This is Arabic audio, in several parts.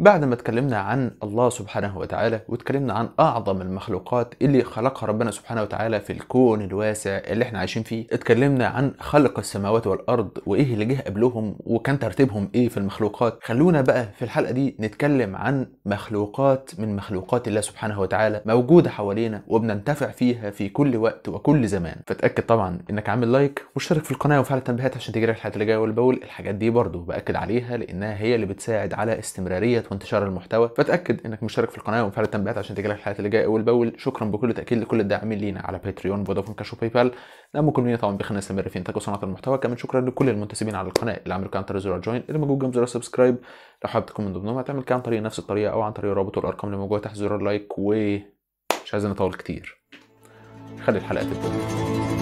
بعد ما اتكلمنا عن الله سبحانه وتعالى واتكلمنا عن اعظم المخلوقات اللي خلقها ربنا سبحانه وتعالى في الكون الواسع اللي احنا عايشين فيه اتكلمنا عن خلق السماوات والارض وايه اللي جه قبلهم وكان ترتيبهم ايه في المخلوقات خلونا بقى في الحلقه دي نتكلم عن مخلوقات من مخلوقات الله سبحانه وتعالى موجوده حوالينا وبننتفع فيها في كل وقت وكل زمان فاتاكد طبعا انك عامل لايك واشترك في القناه وفعل التنبيهات عشان تجيلك الحلقات اللي جايه والبول الحاجات دي برضو باكد عليها لانها هي اللي بتساعد على استمراريه التعليقات وانتشار المحتوى فتاكد انك مشترك في القناه ومفعل التنبيهات عشان تجيلك الحلقات اللي جايه اول باول شكرا بكل تاكيد لكل الداعمين لينا على باتريون فودافون كاش وباي بال دعمكم لينا طبعا بيخلينا نستمر في انتاج وصناعه المحتوى كمان شكرا لكل المنتسبين على القناه اللي عملوا كاونتر زر جوين اللي موجود جنب زر سبسكرايب لو حابب تكون من ضمنهم هتعمل كده عن طريق نفس الطريقه او عن طريق الرابط والارقام اللي موجوده تحت زر اللايك و مش عايزين نطول كتير خلي الحلقه تبدا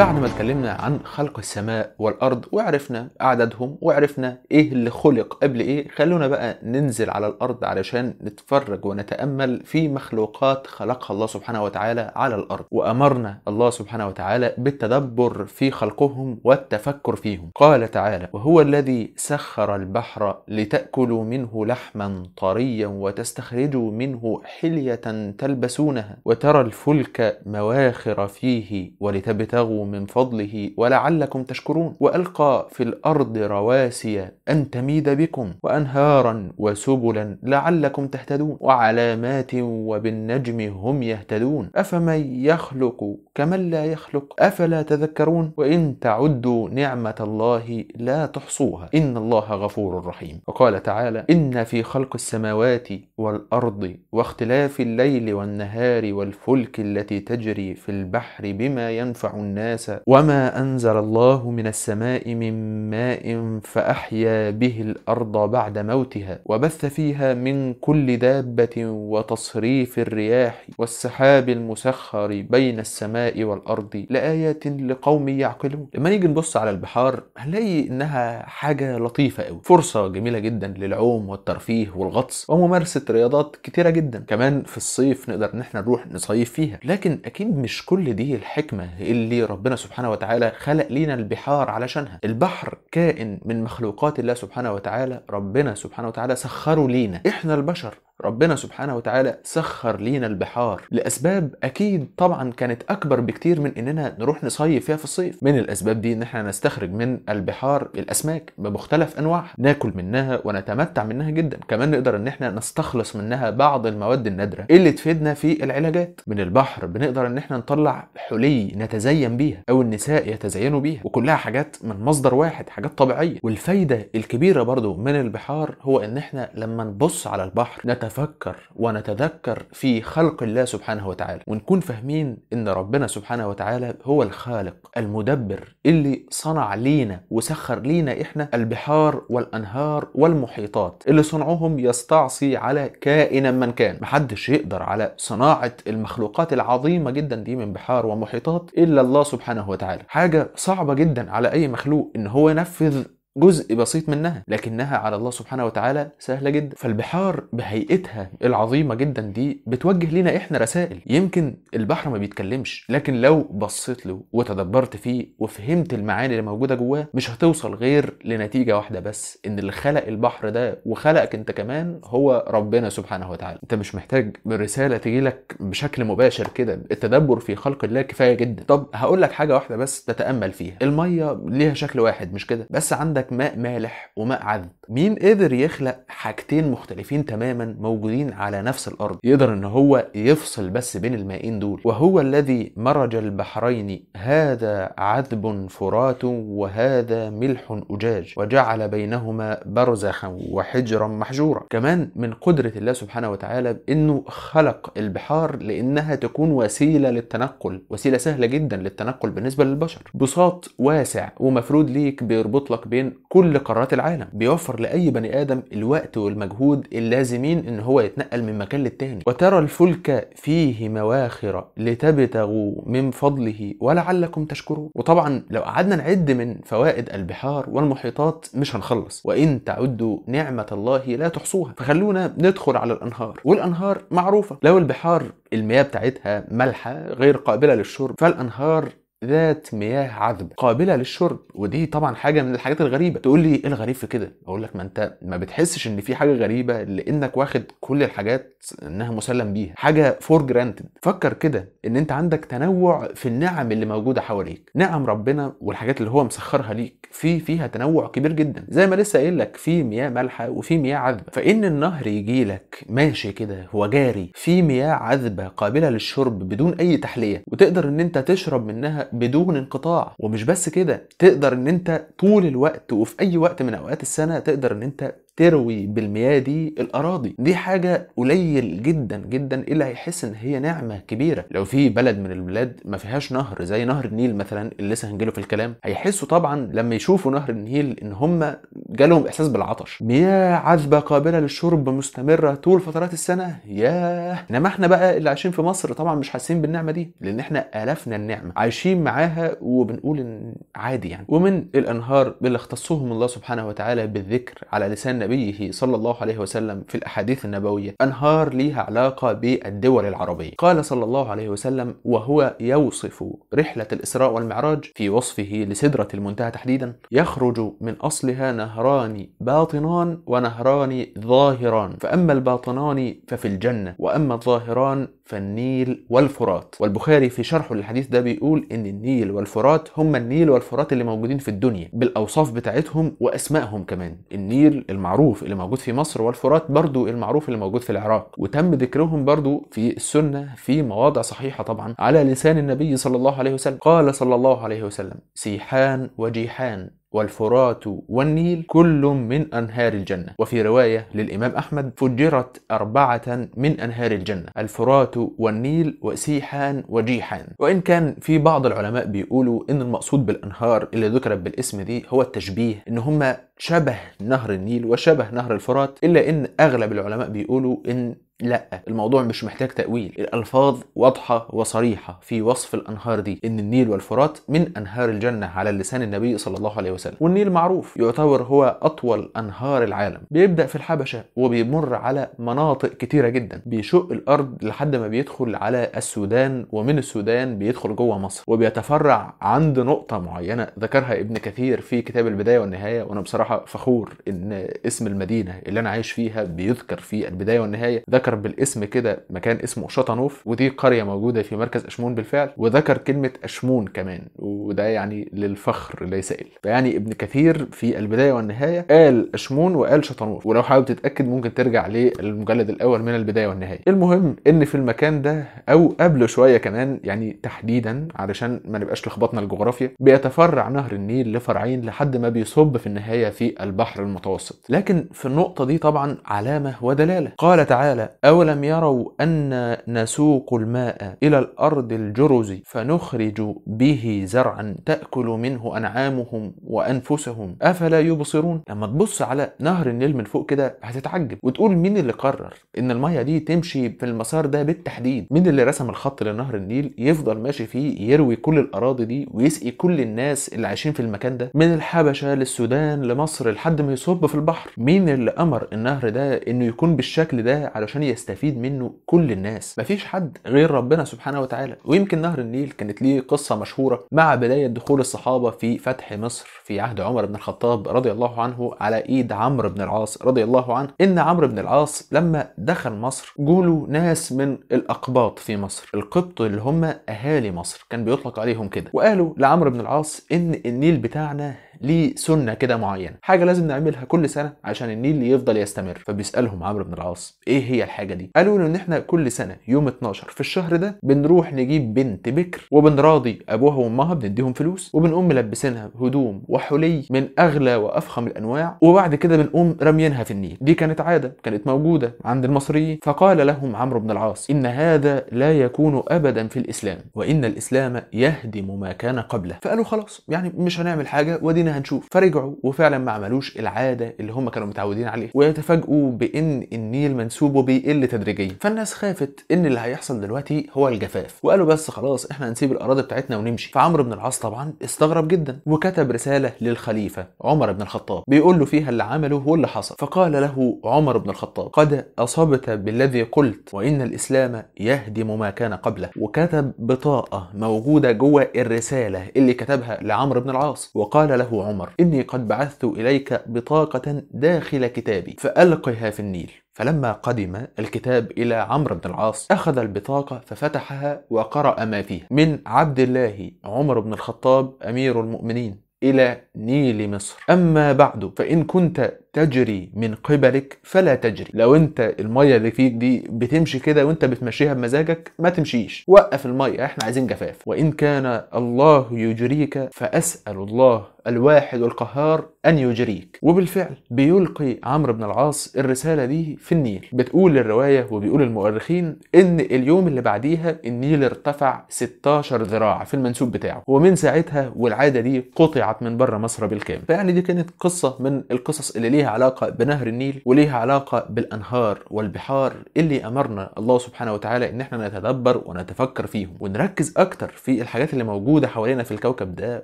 بعد ما اتكلمنا عن خلق السماء والأرض وعرفنا أعدادهم وعرفنا إيه اللي خلق قبل إيه خلونا بقى ننزل على الأرض علشان نتفرج ونتأمل في مخلوقات خلقها الله سبحانه وتعالى على الأرض وأمرنا الله سبحانه وتعالى بالتدبر في خلقهم والتفكر فيهم قال تعالى وهو الذي سخر البحر لتأكلوا منه لحما طريا وتستخرجوا منه حلية تلبسونها وترى الفلك مواخر فيه ولتبتغوا من فضله ولعلكم تشكرون وألقى في الأرض رواسي أن تميد بكم وأنهارا وسبلا لعلكم تهتدون وعلامات وبالنجم هم يهتدون أفمن يخلق كمن لا يخلق أفلا تذكرون وإن تعدوا نعمة الله لا تحصوها إن الله غفور رحيم وقال تعالى إن في خلق السماوات والأرض واختلاف الليل والنهار والفلك التي تجري في البحر بما ينفع الناس الناس وما أنزل الله من السماء من ماء فأحيا به الأرض بعد موتها وبث فيها من كل دابة وتصريف الرياح والسحاب المسخر بين السماء والأرض لآيات لقوم يعقلون لما نيجي نبص على البحار هنلاقي إنها حاجة لطيفة أوي فرصة جميلة جدا للعوم والترفيه والغطس وممارسة رياضات كتيرة جدا كمان في الصيف نقدر إن احنا نروح نصيف فيها لكن أكيد مش كل دي الحكمة اللي ربنا ربنا سبحانه وتعالى خلق لينا البحار علشانها البحر كائن من مخلوقات الله سبحانه وتعالى ربنا سبحانه وتعالى سخره لينا احنا البشر ربنا سبحانه وتعالى سخر لينا البحار لاسباب اكيد طبعا كانت اكبر بكتير من اننا نروح نصيف فيها في الصيف من الاسباب دي ان احنا نستخرج من البحار الاسماك بمختلف انواعها ناكل منها ونتمتع منها جدا كمان نقدر ان احنا نستخلص منها بعض المواد النادره اللي تفيدنا في العلاجات من البحر بنقدر ان احنا نطلع حلي نتزين بيها او النساء يتزينوا بيها وكلها حاجات من مصدر واحد حاجات طبيعيه والفايده الكبيره برضو من البحار هو ان احنا لما نبص على البحر نت نفكر ونتذكر في خلق الله سبحانه وتعالى ونكون فاهمين ان ربنا سبحانه وتعالى هو الخالق المدبر اللي صنع لينا وسخر لينا احنا البحار والانهار والمحيطات اللي صنعهم يستعصي على كائنا من كان محدش يقدر على صناعه المخلوقات العظيمه جدا دي من بحار ومحيطات الا الله سبحانه وتعالى حاجه صعبه جدا على اي مخلوق ان هو ينفذ جزء بسيط منها لكنها على الله سبحانه وتعالى سهلة جدا فالبحار بهيئتها العظيمة جدا دي بتوجه لنا احنا رسائل يمكن البحر ما بيتكلمش لكن لو بصيت له وتدبرت فيه وفهمت المعاني اللي موجودة جواه مش هتوصل غير لنتيجة واحدة بس ان اللي خلق البحر ده وخلقك انت كمان هو ربنا سبحانه وتعالى انت مش محتاج تجي تجيلك بشكل مباشر كده التدبر في خلق الله كفاية جدا طب هقول لك حاجة واحدة بس تتأمل فيها المية ليها شكل واحد مش كده بس عندك ماء مالح وماء عذب مين قدر يخلق حاجتين مختلفين تماما موجودين على نفس الارض يقدر ان هو يفصل بس بين المائين دول وهو الذي مرج البحرين هذا عذب فرات وهذا ملح اجاج وجعل بينهما برزخا وحجرا محجورا كمان من قدره الله سبحانه وتعالى انه خلق البحار لانها تكون وسيله للتنقل وسيله سهله جدا للتنقل بالنسبه للبشر بساط واسع ومفروض ليك بيربط لك بين كل قارات العالم بيوفر لاي بني ادم الوقت والمجهود اللازمين ان هو يتنقل من مكان للتاني وترى الفلك فيه مواخر لتبتغوا من فضله ولعلكم تشكرون وطبعا لو قعدنا نعد من فوائد البحار والمحيطات مش هنخلص وان تعدوا نعمه الله لا تحصوها فخلونا ندخل على الانهار والانهار معروفه لو البحار المياه بتاعتها مالحه غير قابله للشرب فالانهار ذات مياه عذبه قابله للشرب ودي طبعا حاجه من الحاجات الغريبه تقول لي ايه الغريب في كده اقول لك ما انت ما بتحسش ان في حاجه غريبه لانك واخد كل الحاجات انها مسلم بيها حاجه فور جرانتد فكر كده ان انت عندك تنوع في النعم اللي موجوده حواليك نعم ربنا والحاجات اللي هو مسخرها ليك في فيها تنوع كبير جدا زي ما لسه قايل لك في مياه مالحه وفي مياه عذبه فان النهر يجي لك ماشي كده هو جاري في مياه عذبه قابله للشرب بدون اي تحليه وتقدر ان انت تشرب منها بدون انقطاع ومش بس كده تقدر ان انت طول الوقت وفي اي وقت من اوقات السنه تقدر ان انت تروي بالمياه دي الاراضي دي حاجه قليل جدا جدا إيه اللي هيحس ان هي نعمه كبيره لو في بلد من البلاد ما فيهاش نهر زي نهر النيل مثلا اللي لسه هنجيله في الكلام هيحسوا طبعا لما يشوفوا نهر النيل ان هم جالهم احساس بالعطش مياه عذبه قابله للشرب مستمره طول فترات السنه ياه انما احنا بقى اللي عايشين في مصر طبعا مش حاسين بالنعمه دي لان احنا الفنا النعمه عايشين معاها وبنقول ان عادي يعني ومن الانهار اللي اختصهم الله سبحانه وتعالى بالذكر على لسان نبيه صلى الله عليه وسلم في الأحاديث النبوية أنهار ليها علاقة بالدول العربية قال صلى الله عليه وسلم وهو يوصف رحلة الإسراء والمعراج في وصفه لسدرة المنتهى تحديدا يخرج من أصلها نهران باطنان ونهران ظاهران فأما الباطنان ففي الجنة وأما الظاهران فالنيل والفرات والبخاري في شرحه للحديث ده بيقول ان النيل والفرات هم النيل والفرات اللي موجودين في الدنيا بالاوصاف بتاعتهم واسمائهم كمان النيل المعروف اللي موجود في مصر والفرات برضو المعروف اللي موجود في العراق وتم ذكرهم برضو في السنة في مواضع صحيحة طبعا على لسان النبي صلى الله عليه وسلم قال صلى الله عليه وسلم سيحان وجيحان والفرات والنيل كل من أنهار الجنة وفي رواية للإمام أحمد فجرت أربعة من أنهار الجنة الفرات والنيل وسيحان وجيحان وإن كان في بعض العلماء بيقولوا إن المقصود بالأنهار اللي ذكرت بالاسم دي هو التشبيه إن هما شبه نهر النيل وشبه نهر الفرات إلا إن أغلب العلماء بيقولوا إن لا الموضوع مش محتاج تأويل الألفاظ واضحة وصريحة في وصف الأنهار دي إن النيل والفرات من أنهار الجنة على لسان النبي صلى الله عليه وسلم والنيل معروف يعتبر هو أطول أنهار العالم بيبدأ في الحبشة وبيمر على مناطق كتيرة جدا بيشق الأرض لحد ما بيدخل على السودان ومن السودان بيدخل جوه مصر وبيتفرع عند نقطة معينة ذكرها ابن كثير في كتاب البداية والنهاية وأنا بصراحة فخور إن اسم المدينة اللي أنا عايش فيها بيذكر في البداية والنهاية ذكر ذكر بالاسم كده مكان اسمه شطنوف ودي قريه موجوده في مركز اشمون بالفعل وذكر كلمه اشمون كمان وده يعني للفخر ليس الا فيعني ابن كثير في البدايه والنهايه قال اشمون وقال شطنوف ولو حابب تتاكد ممكن ترجع للمجلد الاول من البدايه والنهايه المهم ان في المكان ده او قبل شويه كمان يعني تحديدا علشان ما نبقاش لخبطنا الجغرافيا بيتفرع نهر النيل لفرعين لحد ما بيصب في النهايه في البحر المتوسط لكن في النقطه دي طبعا علامه ودلاله قال تعالى أولم يروا أنا نسوق الماء إلى الأرض الجرز فنخرج به زرعا تأكل منه أنعامهم وأنفسهم أفلا يبصرون لما تبص على نهر النيل من فوق كده هتتعجب وتقول مين اللي قرر إن المية دي تمشي في المسار ده بالتحديد مين اللي رسم الخط لنهر النيل يفضل ماشي فيه يروي كل الأراضي دي ويسقي كل الناس اللي عايشين في المكان ده من الحبشة للسودان لمصر لحد ما يصب في البحر مين اللي أمر النهر ده إنه يكون بالشكل ده علشان يستفيد منه كل الناس مفيش حد غير ربنا سبحانه وتعالى ويمكن نهر النيل كانت ليه قصة مشهورة مع بداية دخول الصحابة في فتح مصر في عهد عمر بن الخطاب رضي الله عنه على ايد عمرو بن العاص رضي الله عنه ان عمرو بن العاص لما دخل مصر جولوا ناس من الاقباط في مصر القبط اللي هم اهالي مصر كان بيطلق عليهم كده وقالوا لعمرو بن العاص ان النيل بتاعنا ليه سنه كده معينه حاجه لازم نعملها كل سنه عشان النيل يفضل يستمر فبيسالهم عمرو بن العاص ايه هي الحاجه دي قالوا له ان احنا كل سنه يوم 12 في الشهر ده بنروح نجيب بنت بكر وبنراضي ابوها وامها بنديهم فلوس وبنقوم ملبسينها هدوم وحلي من اغلى وافخم الانواع وبعد كده بنقوم رميينها في النيل دي كانت عاده كانت موجوده عند المصريين فقال لهم عمرو بن العاص ان هذا لا يكون ابدا في الاسلام وان الاسلام يهدم ما كان قبله فقالوا خلاص يعني مش هنعمل حاجه ودينا هنشوف فرجعوا وفعلا ما عملوش العاده اللي هم كانوا متعودين عليها ويتفاجئوا بان النيل منسوبه بيقل تدريجيا فالناس خافت ان اللي هيحصل دلوقتي هو الجفاف وقالوا بس خلاص احنا هنسيب الاراضي بتاعتنا ونمشي فعمرو بن العاص طبعا استغرب جدا وكتب رساله للخليفه عمر بن الخطاب بيقول له فيها اللي عمله واللي حصل فقال له عمر بن الخطاب قد اصبت بالذي قلت وان الاسلام يهدم ما كان قبله وكتب بطاقه موجوده جوه الرساله اللي كتبها لعمرو بن العاص وقال له عمر إني قد بعثت إليك بطاقة داخل كتابي فألقها في النيل فلما قدم الكتاب إلى عمرو بن العاص أخذ البطاقة ففتحها وقرأ ما فيها من عبد الله عمر بن الخطاب أمير المؤمنين إلى نيل مصر أما بعد فإن كنت تجري من قبلك فلا تجري لو انت الميه اللي فيك دي بتمشي كده وانت بتمشيها بمزاجك ما تمشيش وقف الميه احنا عايزين جفاف وان كان الله يجريك فاسال الله الواحد القهار ان يجريك وبالفعل بيلقي عمرو بن العاص الرساله دي في النيل بتقول الروايه وبيقول المؤرخين ان اليوم اللي بعديها النيل ارتفع 16 ذراع في المنسوب بتاعه ومن ساعتها والعاده دي قطعت من بره مصر بالكامل فيعني دي كانت قصه من القصص اللي ليها علاقة بنهر النيل وليها علاقة بالأنهار والبحار اللي أمرنا الله سبحانه وتعالى إن احنا نتدبر ونتفكر فيهم ونركز أكتر في الحاجات اللي موجودة حوالينا في الكوكب ده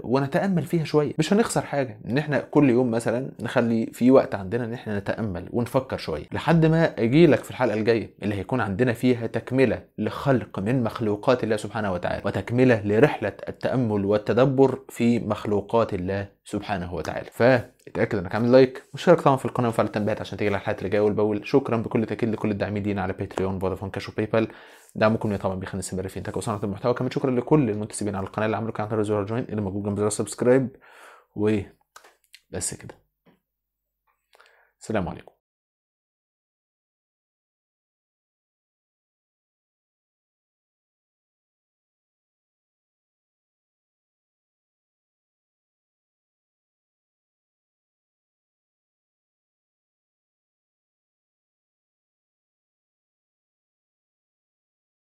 ونتأمل فيها شوية مش هنخسر حاجة إن احنا كل يوم مثلا نخلي في وقت عندنا إن احنا نتأمل ونفكر شوية لحد ما أجي لك في الحلقة الجاية اللي هيكون عندنا فيها تكملة لخلق من مخلوقات الله سبحانه وتعالى وتكملة لرحلة التأمل والتدبر في مخلوقات الله سبحانه وتعالى فاتاكد انك عامل لايك واشترك طبعا في القناه وفعل التنبيهات عشان تجيلك الحلقات اللي جايه والبول شكرا بكل تاكيد لكل الداعمين لينا على باتريون فودافون كاش وباي بال دعمكم طبعا بيخلينا نستمر في انتاج وصناعه المحتوى كمان شكرا لكل المنتسبين على القناه اللي عملوا كان زرار جوين اللي موجود جنب زر سبسكرايب و بس كده السلام عليكم